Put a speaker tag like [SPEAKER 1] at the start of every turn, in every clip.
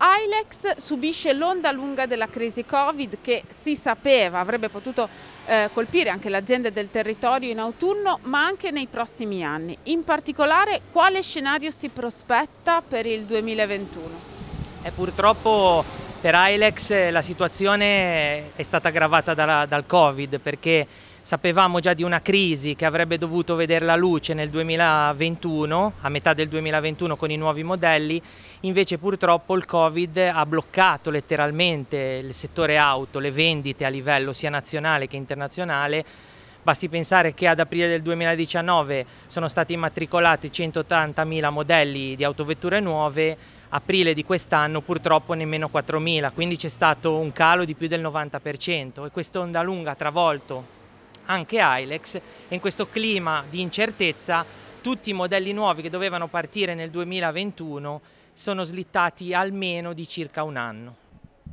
[SPEAKER 1] Ilex subisce l'onda lunga della crisi Covid che si sapeva avrebbe potuto eh, colpire anche le aziende del territorio in autunno ma anche nei prossimi anni. In particolare quale scenario si prospetta per il
[SPEAKER 2] 2021? Eh, purtroppo per Ilex la situazione è stata aggravata dalla, dal Covid perché sapevamo già di una crisi che avrebbe dovuto vedere la luce nel 2021, a metà del 2021 con i nuovi modelli, invece purtroppo il Covid ha bloccato letteralmente il settore auto, le vendite a livello sia nazionale che internazionale, Basti pensare che ad aprile del 2019 sono stati immatricolati 180.000 modelli di autovetture nuove, aprile di quest'anno purtroppo nemmeno 4.000, quindi c'è stato un calo di più del 90% e questa onda lunga ha travolto anche Ailex e in questo clima di incertezza tutti i modelli nuovi che dovevano partire nel 2021 sono slittati almeno di circa un anno.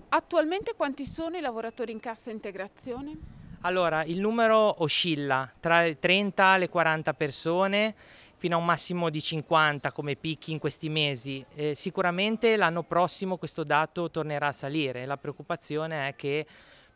[SPEAKER 1] Attualmente quanti sono i lavoratori in cassa integrazione?
[SPEAKER 2] Allora, il numero oscilla tra le 30 e le 40 persone fino a un massimo di 50 come picchi in questi mesi. Eh, sicuramente l'anno prossimo questo dato tornerà a salire, la preoccupazione è che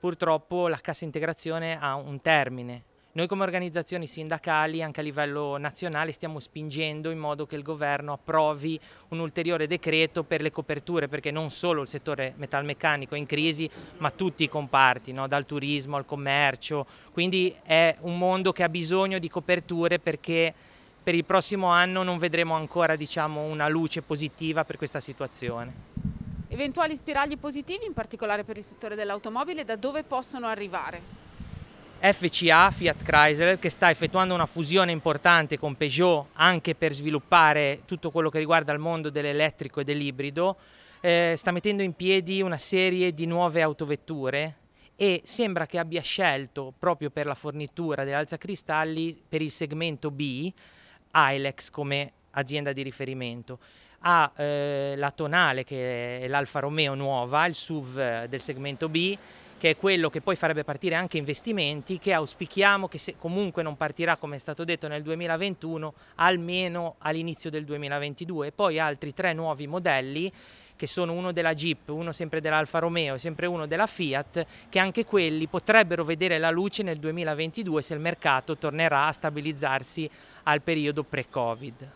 [SPEAKER 2] purtroppo la cassa integrazione ha un termine. Noi come organizzazioni sindacali anche a livello nazionale stiamo spingendo in modo che il governo approvi un ulteriore decreto per le coperture perché non solo il settore metalmeccanico è in crisi ma tutti i comparti, no? dal turismo al commercio, quindi è un mondo che ha bisogno di coperture perché per il prossimo anno non vedremo ancora diciamo, una luce positiva per questa situazione.
[SPEAKER 1] Eventuali spiragli positivi, in particolare per il settore dell'automobile, da dove possono arrivare?
[SPEAKER 2] FCA, Fiat Chrysler, che sta effettuando una fusione importante con Peugeot anche per sviluppare tutto quello che riguarda il mondo dell'elettrico e dell'ibrido, eh, sta mettendo in piedi una serie di nuove autovetture e sembra che abbia scelto proprio per la fornitura dell'alzacristalli per il segmento B Ilex come azienda di riferimento, ha eh, la Tonale che è l'Alfa Romeo nuova, il SUV eh, del segmento B, che è quello che poi farebbe partire anche investimenti che auspichiamo che se comunque non partirà come è stato detto nel 2021 almeno all'inizio del 2022 e poi altri tre nuovi modelli che sono uno della Jeep, uno sempre dell'Alfa Romeo e sempre uno della Fiat, che anche quelli potrebbero vedere la luce nel 2022 se il mercato tornerà a stabilizzarsi al periodo pre-Covid.